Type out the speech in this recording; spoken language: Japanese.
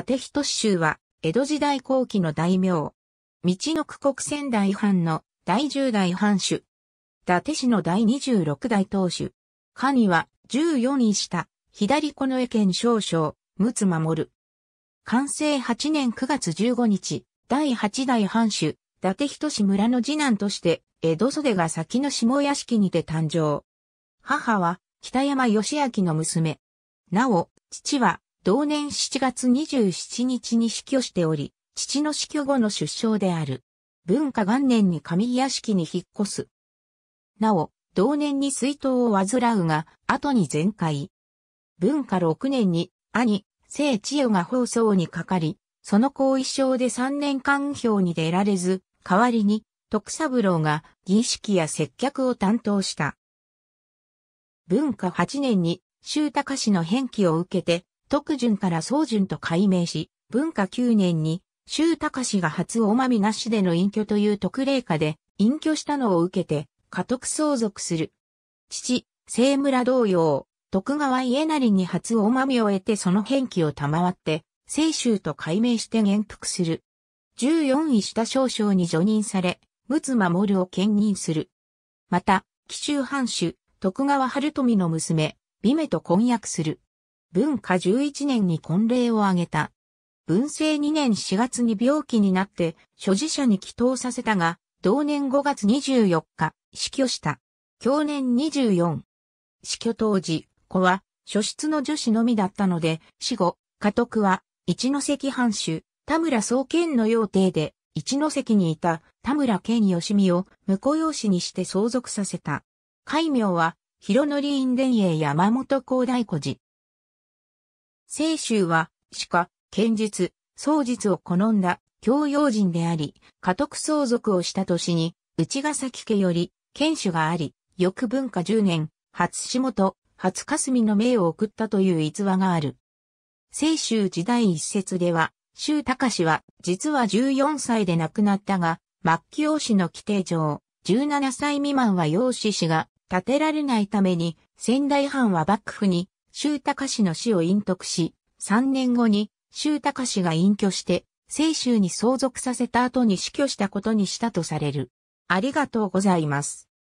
達人衆は、江戸時代後期の大名。道の区国仙台藩の第十代藩主。伊達市の第二十六代当主。かには、十四位下、左近衛県少将、陸奥守。完成8年9月15日、第八代藩主、伊達人氏村の次男として、江戸袖が先の下屋敷にて誕生。母は、北山義明の娘。なお、父は、同年7月27日に死去しており、父の死去後の出生である。文化元年に上屋敷に引っ越す。なお、同年に水筒を患うが、後に全開。文化6年に、兄、聖千代が放送にかかり、その後遺症で3年間表に出られず、代わりに、徳三郎が儀式や接客を担当した。文化8年に、周高氏の返記を受けて、徳順から宋順と改名し、文化9年に、周隆氏が初おまみなしでの隠居という特例下で、隠居したのを受けて、家督相続する。父、清村同様、徳川家成に初おまみを得てその返記を賜って、清州と改名して元服する。14位下少将に除任され、陸奥守を兼任する。また、紀州藩主、徳川春富の娘、美女と婚約する。文化11年に婚礼を挙げた。文政2年4月に病気になって所持者に祈祷させたが、同年5月24日、死去した。去年24。死去当時、子は、初出の女子のみだったので、死後、家督は、一関藩主、田村総研の要邸で、一関にいた田村健義美を婿養子にして相続させた。戒名は、広則院伝営山本高大古寺。清州は、鹿、剣術、創術を好んだ教養人であり、家督相続をした年に、内ヶ崎家より、剣主があり、翌文化10年、初下と、初霞の命を送ったという逸話がある。清州時代一節では、周隆は、実は14歳で亡くなったが、末期養子の規定上、17歳未満は養子氏が立てられないために、仙台藩は幕府に周高氏の死を隠匿し、3年後に周高氏が隠居して、清州に相続させた後に死去したことにしたとされる。ありがとうございます。